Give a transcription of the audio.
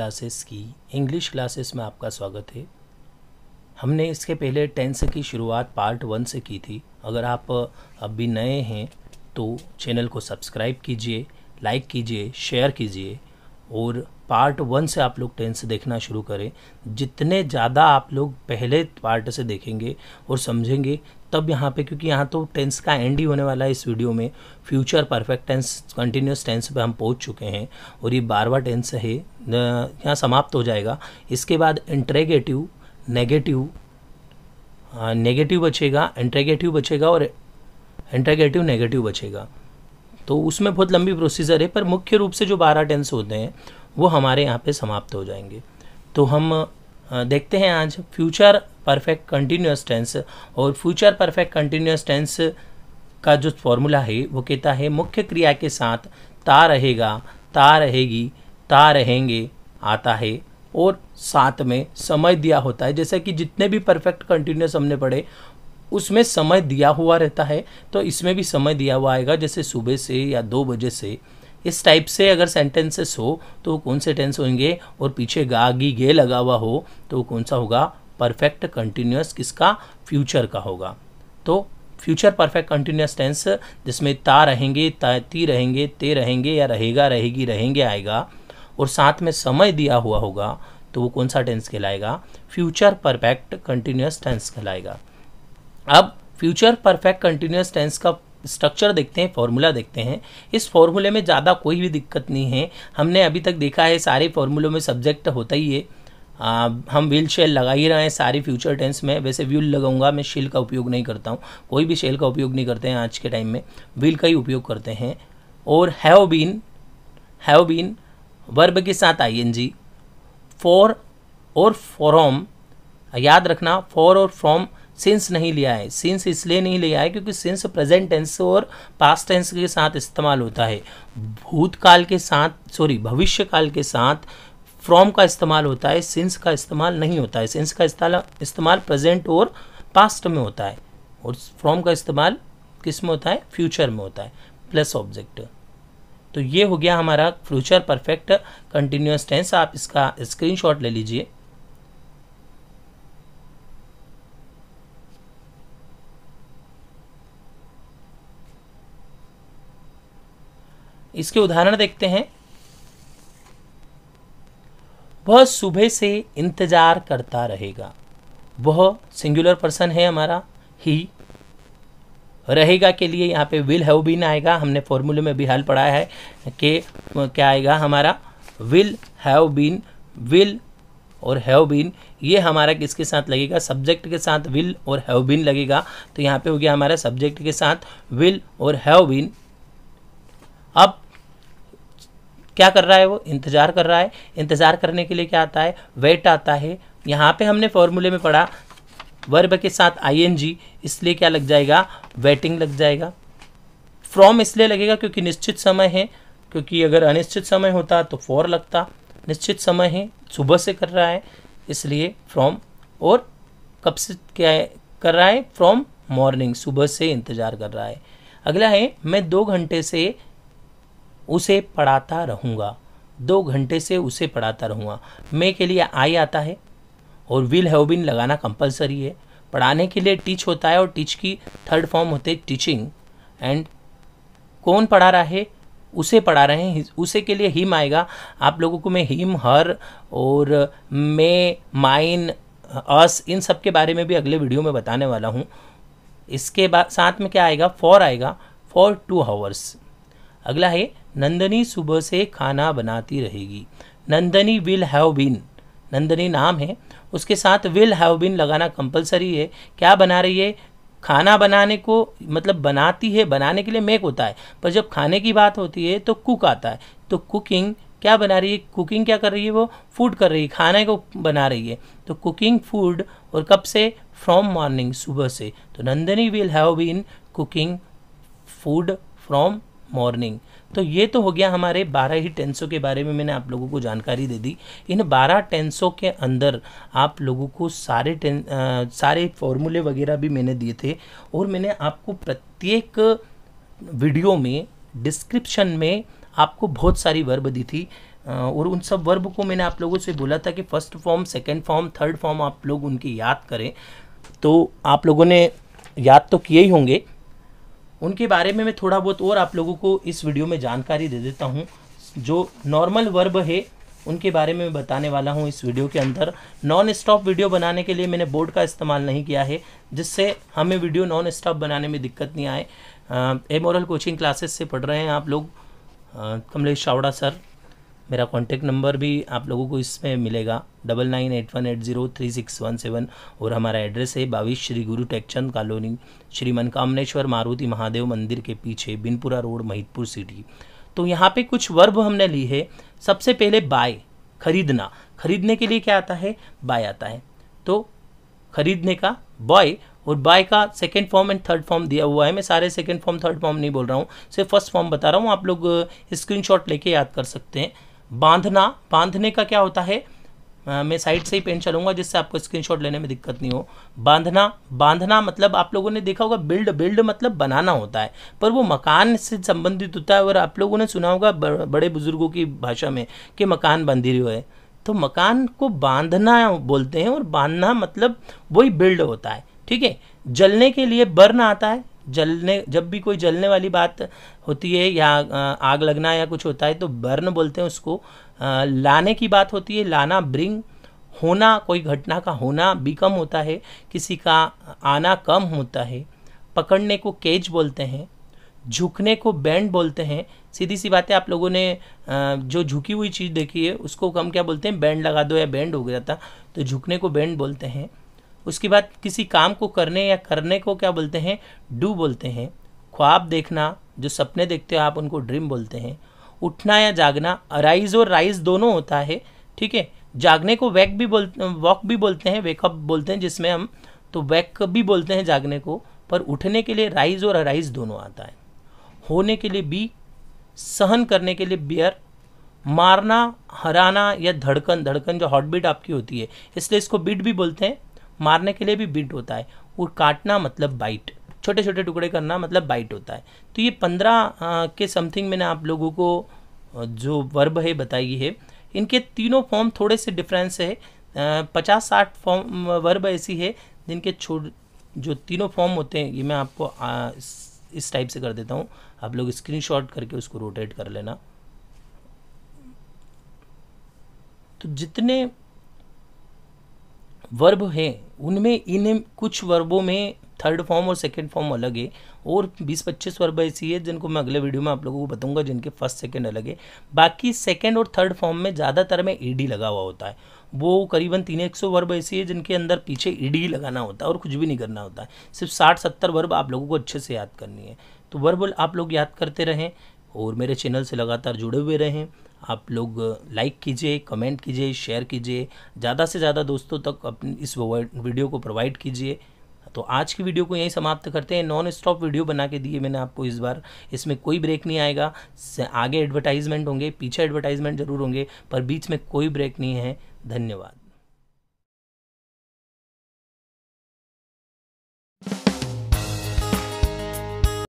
classes की English classes में आपका स्वागत है हमने इसके पहले टेंथ की शुरुआत पार्ट वन से की थी अगर आप अब भी नए हैं तो चैनल को सब्सक्राइब कीजिए लाइक कीजिए शेयर कीजिए और पार्ट वन से आप लोग टेंस देखना शुरू करें जितने ज़्यादा आप लोग पहले पार्ट से देखेंगे और समझेंगे तब यहाँ पे क्योंकि यहाँ तो टेंस का एंड ही होने वाला है इस वीडियो में future perfect tense continuous tense पे हम पहुँच चुके हैं और ये बारवा टेंस है यहाँ समाप्त हो जाएगा इसके बाद इंट्रेगेटिव नेगेटिव नेगेटिव बचेगा इंट्रेगेटिव बचेगा और इंट्रेगेटिव नेगेटिव बचेगा तो उसमें बहुत लंबी प्रोसीजर है पर मुख्य रूप से जो बारह टेंस होते हैं वो हमारे यहाँ पे समाप्त हो जाएंगे तो हम देखते हैं आज फ्यूचर परफेक्ट कंटिन्यूस टेंस और फ्यूचर परफेक्ट कंटिन्यूस टेंस का जो फॉर्मूला है वो कहता है मुख्य क्रिया के साथ ता रहेगा ता रहेगी ता रहेंगे आता है और साथ में समय दिया होता है जैसे कि जितने भी परफेक्ट कंटिन्यूस हमने पढ़े उसमें समय दिया हुआ रहता है तो इसमें भी समय दिया हुआ आएगा जैसे सुबह से या दो बजे से इस टाइप से अगर सेंटेंसेस हो तो कौन से टेंस होंगे और पीछे गागी गे लगा हुआ हो तो कौन सा होगा परफेक्ट कंटिन्यूस किसका फ्यूचर का होगा तो फ्यूचर परफेक्ट कंटिन्यूस टेंस जिसमें ता रहेंगे ता ती रहेंगे ते रहेंगे या रहेगा रहेगी रहेंगे आएगा और साथ में समय दिया हुआ होगा तो वो कौन सा टेंस कहलाएगा फ्यूचर परफेक्ट कंटिन्यूस टेंस कहलाएगा अब फ्यूचर परफेक्ट कंटिन्यूस टेंस का स्ट्रक्चर देखते हैं फॉर्मूला देखते हैं इस फॉर्मूले में ज़्यादा कोई भी दिक्कत नहीं है हमने अभी तक देखा है सारे फॉर्मूलों में सब्जेक्ट होता ही है आ, हम व्हील शेल लगा ही रहे हैं सारे फ्यूचर टेंस में वैसे व्हील लगाऊंगा मैं शेल का उपयोग नहीं करता हूँ कोई भी शेल का उपयोग नहीं करते हैं आज के टाइम में व्हील का ही उपयोग करते हैं और have been have been verb के साथ आई एन जी फॉर और फॉरम याद रखना फॉर और फ्रॉम सिंस नहीं लिया है सिंस इसलिए नहीं लिया है क्योंकि सिंस प्रेजेंट टेंस और पास्ट टेंस के साथ इस्तेमाल होता है भूतकाल के साथ सॉरी भविष्यकाल के साथ फ्रॉम का इस्तेमाल होता है सिंस का इस्तेमाल नहीं होता है सिंस का इस्तेमाल प्रेजेंट और पास्ट में होता है और फ्रॉम का इस्तेमाल किस में होता है फ्यूचर में होता है प्लस ऑब्जेक्ट तो ये हो गया हमारा फ्यूचर परफेक्ट कंटिन्यूस टेंस आप इसका स्क्रीनशॉट ले लीजिए इसके उदाहरण देखते हैं वह सुबह से इंतजार करता रहेगा वह सिंगुलर पर्सन है हमारा ही रहेगा के लिए यहाँ पे विल हैव बीन आएगा हमने फॉर्मूले में भी हाल पढ़ा है कि क्या आएगा हमारा विल हैव बीन विल और हैव बीन ये हमारा किसके साथ लगेगा सब्जेक्ट के साथ विल और हैव बीन लगेगा तो यहाँ पे हो गया हमारा सब्जेक्ट के साथ विल और हैव बीन अब क्या कर रहा है वो इंतज़ार कर रहा है इंतज़ार करने के लिए क्या आता है वेट आता है यहाँ पे हमने फॉर्मूले में पढ़ा वर्ब के साथ आईएनजी इसलिए क्या लग जाएगा वेटिंग लग जाएगा फ्रॉम इसलिए लगेगा क्योंकि निश्चित समय है क्योंकि अगर अनिश्चित समय होता तो फॉर लगता निश्चित समय है सुबह से कर रहा है इसलिए फ्रॉम और कब से क्या है कर रहा है फ्रॉम मॉर्निंग सुबह से इंतज़ार कर रहा है अगला है मैं दो घंटे से उसे पढ़ाता रहूँगा दो घंटे से उसे पढ़ाता रहूँगा मे के लिए आई आता है और विल हैव बिन लगाना कंपलसरी है पढ़ाने के लिए टीच होता है और टीच की थर्ड फॉर्म होते टीचिंग एंड कौन पढ़ा रहा है उसे पढ़ा रहे हैं उसे के लिए हिम आएगा आप लोगों को मैं हिम हर और मे माइन अस इन सब के बारे में भी अगले वीडियो में बताने वाला हूँ इसके बाद साथ में क्या आएगा फॉर आएगा फॉर टू हावर्स अगला है नंदनी सुबह से खाना बनाती रहेगी Nandini will have been Nandini नाम है उसके साथ विल हैव बीन लगाना कंपलसरी है क्या बना रही है खाना बनाने को मतलब बनाती है बनाने के लिए मेक होता है पर जब खाने की बात होती है तो कुक आता है तो कुकिंग क्या बना रही है कुकिंग क्या कर रही है वो फूड कर रही है खाने को बना रही है तो कुकिंग फूड और कब से फ्रॉम मॉर्निंग सुबह से तो Nandini will have been cooking food from morning तो ये तो हो गया हमारे बारह ही टेंसों के बारे में मैंने आप लोगों को जानकारी दे दी इन बारह टेंसों के अंदर आप लोगों को सारे टें सारे फॉर्मूले वगैरह भी मैंने दिए थे और मैंने आपको प्रत्येक वीडियो में डिस्क्रिप्शन में आपको बहुत सारी वर्ब दी थी और उन सब वर्ब को मैंने आप लोगों से बोला था कि first form second form third form आप लोग उनकी याद करें तो आप लोगों ने याद तो किए ही होंगे उनके बारे में मैं थोड़ा बहुत और आप लोगों को इस वीडियो में जानकारी दे देता हूँ जो नॉर्मल वर्ब है उनके बारे में मैं बताने वाला हूँ इस वीडियो के अंदर नॉन स्टॉप वीडियो बनाने के लिए मैंने बोर्ड का इस्तेमाल नहीं किया है जिससे हमें वीडियो नॉन स्टॉप बनाने में दिक्कत नहीं आए एमोरल कोचिंग क्लासेस से पढ़ रहे हैं आप लोग कमलेश चावड़ा सर मेरा कॉन्टैक्ट नंबर भी आप लोगों को इसमें मिलेगा double nine eight one eight zero three six one seven और हमारा एड्रेस है बाविश श्री गुरु टेकचंद कॉलोनी श्री मनकामनेश्वर मारुति महादेव मंदिर के पीछे बिनपुरा रोड महितपुर सिटी तो यहाँ पे कुछ वर्ब हमने ली है सबसे पहले बाय खरीदना खरीदने के लिए क्या आता है बाय आता है तो खरीदने का बॉय और बाय का second form and third form दिया हुआ है मैं सारे सेकेंड फॉर्म थर्ड फॉर्म नहीं बोल रहा हूँ सिर्फ फर्स्ट फॉर्म बता रहा हूँ आप लोग स्क्रीनशॉट लेके याद कर सकते हैं बांधना बांधने का क्या होता है आ, मैं साइड से ही पेन चलूंगा जिससे आपको स्क्रीनशॉट लेने में दिक्कत नहीं हो बांधना बांधना मतलब आप लोगों ने देखा होगा बिल्ड बिल्ड मतलब बनाना होता है पर वो मकान से संबंधित होता है और आप लोगों ने सुना होगा बड़े बुजुर्गों की भाषा में कि मकान बंधी रही है तो मकान को बांधना बोलते हैं और बांधना मतलब वही बिल्ड होता है ठीक है जलने के लिए बर्न आता है जलने जब भी कोई जलने वाली बात होती है या आग लगना या कुछ होता है तो बर्न बोलते हैं उसको लाने की बात होती है लाना ब्रिंग होना कोई घटना का होना बिकम होता है किसी का आना कम होता है पकड़ने को केज बोलते हैं झुकने को बैंड बोलते हैं सीधी सी बात है आप लोगों ने जो झुकी हुई चीज़ देखी है उसको हम क्या बोलते हैं बैंड लगा दो या बैंड हो गया था तो झुकने को बैंड बोलते हैं उसके बाद किसी काम को करने या करने को क्या बोलते हैं डू बोलते हैं ख्वाब देखना जो सपने देखते हो आप उनको ड्रीम बोलते हैं उठना या जागना अराइज और राइज दोनों होता है ठीक है जागने को वैक भी बोल वॉक भी बोलते हैं वेकअप बोलते हैं जिसमें हम तो वैक भी बोलते हैं जागने को पर उठने के लिए राइज और अराइज दोनों आता है होने के लिए बी सहन करने के लिए बियर मारना हराना या धड़कन धड़कन जो हॉटबीट आपकी होती है इसलिए इसको बीट भी बोलते हैं मारने के लिए भी बिट होता है और काटना मतलब बाइट छोटे छोटे टुकड़े करना मतलब बाइट होता है तो ये पंद्रह के समथिंग मैंने आप लोगों को जो वर्ब है बताई है इनके तीनों फॉर्म थोड़े से डिफरेंस है पचास साठ फॉर्म वर्ब ऐसी है जिनके छोड़ जो तीनों फॉर्म होते हैं ये मैं आपको आ, इस, इस टाइप से कर देता हूँ आप लोग स्क्रीनशॉट करके उसको रोटेट कर लेना तो जितने वर्ब हैं उनमें इन कुछ वर्बों में थर्ड फॉर्म और सेकेंड फॉर्म अलग है और बीस पच्चीस वर्ब ऐसी है जिनको मैं अगले वीडियो में आप लोगों को बताऊंगा जिनके फर्स्ट सेकेंड अलग है बाकी सेकेंड और थर्ड फॉर्म में ज़्यादातर में ई लगा हुआ होता है वो करीबन तीन एक सौ वर्ब ऐसी है जिनके अंदर पीछे ई लगाना होता है और कुछ भी नहीं करना होता है सिर्फ साठ सत्तर वर्ब आप लोगों को अच्छे से याद करनी है तो वर्ब आप लोग याद करते रहें और मेरे चैनल से लगातार जुड़े हुए रहें आप लोग लाइक कीजिए कमेंट कीजिए शेयर कीजिए ज़्यादा से ज़्यादा दोस्तों तक अपनी इस वीडियो को प्रोवाइड कीजिए तो आज की वीडियो को यहीं समाप्त करते हैं नॉन स्टॉप वीडियो बना के दिए मैंने आपको इस बार इसमें कोई ब्रेक नहीं आएगा आगे एडवर्टाइजमेंट होंगे पीछे एडवर्टाइजमेंट जरूर होंगे पर बीच में कोई ब्रेक नहीं है धन्यवाद